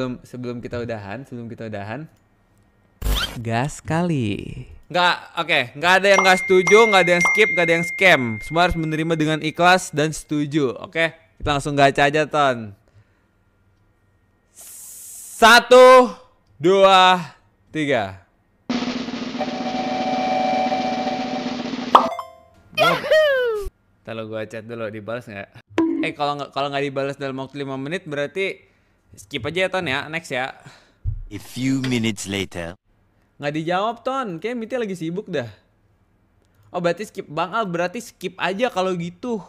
sebelum sebelum kita udahan sebelum kita udahan gas kali nggak oke okay. nggak ada yang nggak setuju nggak ada yang skip nggak ada yang scam semua harus menerima dengan ikhlas dan setuju oke okay? kita langsung gacha aja ton satu dua tiga Kalau gua chat dulu dibalas nggak? Eh kalau nggak kalau nggak dibalas dalam waktu lima menit berarti Skip aja ya Ton ya, next ya. A few minutes later. Nggak dijawab Ton, Kayaknya Miti lagi sibuk dah. Oh berarti skip Bang Al, berarti skip aja kalau gitu.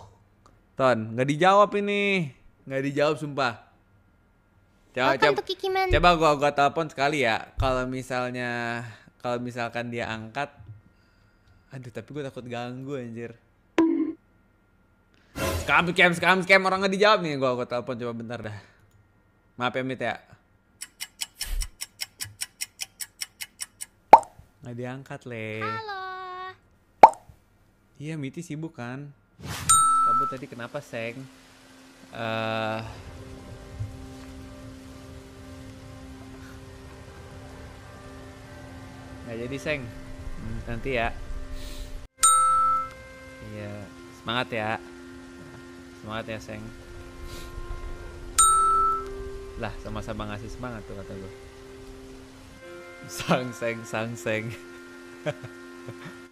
Ton, nggak dijawab ini. Nggak dijawab sumpah. Coba, coba, Kiki, coba gua gua telepon sekali ya. Kalau misalnya kalau misalkan dia angkat Aduh, tapi gue takut ganggu anjir. Scam, scam, scam, scam. Orang nggak dijawab nih. Gue gue telepon coba bentar dah. Maaf ya, Mit ya Nggak diangkat, Le. Halo. Iya, Miti sibuk kan? Kamu tadi kenapa, Seng? Uh... Nggak jadi, Seng. Hmm, nanti ya. Iya, semangat ya. Semangat ya, Seng lah sama-sama ngasih semangat tuh kata gue sang seng sang seng